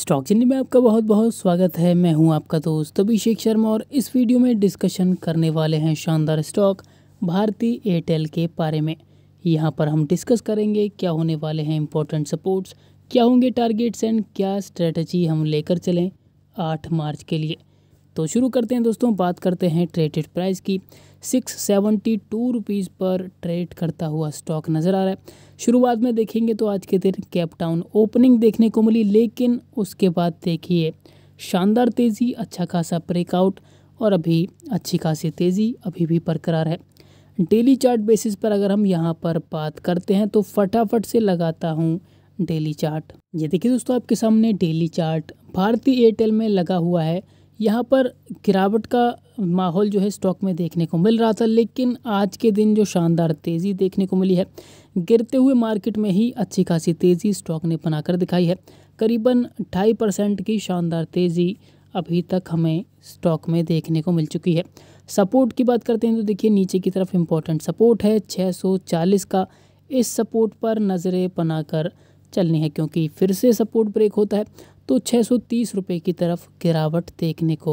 stock चिन्ह में आपका बहुत बहुत स्वागत है मैं हूं आपका दोस्त अभिषेक शर्मा और इस वीडियो में डिस्कशन करने वाले हैं शानदार स्टॉक भारती एयरटेल के बारे में यहां पर हम डिस्कस करेंगे क्या होने वाले हैं इंपॉर्टेंट सपोर्ट्स क्या होंगे टारगेट्स एंड क्या स्ट्रेटजी हम लेकर चलें आठ मार्च के लिए तो शुरू करते हैं दोस्तों बात करते हैं ट्रेडेड प्राइस की सिक्स सेवेंटी टू रुपीज़ पर ट्रेड करता हुआ स्टॉक नज़र आ रहा है शुरुआत में देखेंगे तो आज के दिन कैप टाउन ओपनिंग देखने को मिली लेकिन उसके बाद देखिए शानदार तेज़ी अच्छा खासा ब्रेकआउट और अभी अच्छी खासी तेज़ी अभी भी बरकरार है डेली चार्ट बेसिस पर अगर हम यहाँ पर बात करते हैं तो फटाफट से लगाता हूँ डेली चार्ट ये देखिए दोस्तों आपके सामने डेली चार्ट भारतीय एयरटेल में लगा हुआ है यहाँ पर गिरावट का माहौल जो है स्टॉक में देखने को मिल रहा था लेकिन आज के दिन जो शानदार तेज़ी देखने को मिली है गिरते हुए मार्केट में ही अच्छी खासी तेज़ी स्टॉक ने बनाकर दिखाई है करीबन ढाई परसेंट की शानदार तेज़ी अभी तक हमें स्टॉक में देखने को मिल चुकी है सपोर्ट की बात करते हैं तो देखिए नीचे की तरफ इम्पोर्टेंट सपोर्ट है 640 का इस सपोर्ट पर नज़रें बनाकर चलनी है क्योंकि फिर से सपोर्ट ब्रेक होता है तो छः सौ तीस रुपये की तरफ गिरावट देखने को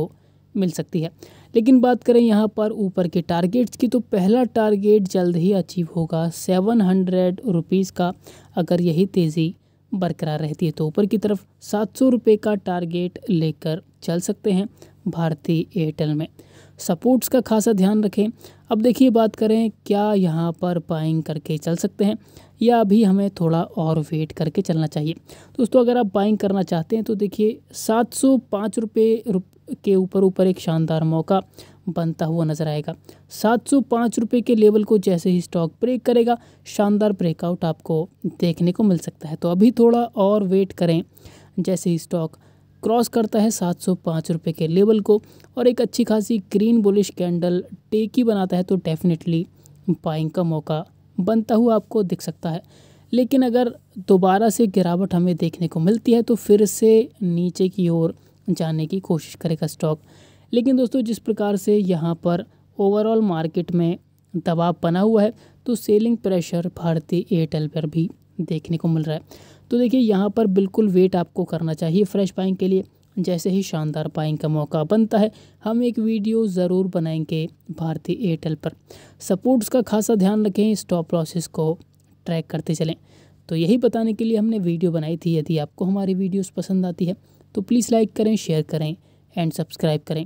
मिल सकती है लेकिन बात करें यहाँ पर ऊपर के टारगेट्स की तो पहला टारगेट जल्द ही अचीव होगा सेवन हंड्रेड रुपीज़ का अगर यही तेज़ी बरकरार रहती है तो ऊपर की तरफ सात सौ रुपये का टारगेट लेकर चल सकते हैं भारतीय एयरटेल में सपोर्ट्स का खासा ध्यान रखें अब देखिए बात करें क्या यहाँ पर बाइंग करके चल सकते हैं या अभी हमें थोड़ा और वेट करके चलना चाहिए दोस्तों अगर आप बाइंग करना चाहते हैं तो देखिए सात सौ पाँच रुपये के ऊपर ऊपर एक शानदार मौका बनता हुआ नजर आएगा सात सौ पाँच रुपये के लेवल को जैसे ही स्टॉक ब्रेक करेगा शानदार ब्रेकआउट आपको देखने को मिल सकता है तो अभी थोड़ा और वेट करें जैसे ही स्टॉक क्रॉस करता है सात सौ पाँच रुपये के लेवल को और एक अच्छी खासी ग्रीन बुलिश कैंडल टेकी बनाता है तो डेफिनेटली बाइंग का मौका बनता हुआ आपको दिख सकता है लेकिन अगर दोबारा से गिरावट हमें देखने को मिलती है तो फिर से नीचे की ओर जाने की कोशिश करेगा स्टॉक लेकिन दोस्तों जिस प्रकार से यहाँ पर ओवरऑल मार्केट में दबाव बना हुआ है तो सेलिंग प्रेशर भारतीय एयरटेल पर भी देखने को मिल रहा है तो देखिए यहाँ पर बिल्कुल वेट आपको करना चाहिए फ्रेश बाइंग के लिए जैसे ही शानदार बाइंग का मौका बनता है हम एक वीडियो ज़रूर बनाएंगे भारतीय एयरटेल पर सपोर्ट्स का खासा ध्यान रखें स्टॉप लॉसेस को ट्रैक करते चलें तो यही बताने के लिए हमने वीडियो बनाई थी यदि आपको हमारी वीडियोस पसंद आती है तो प्लीज़ लाइक करें शेयर करें एंड सब्सक्राइब करें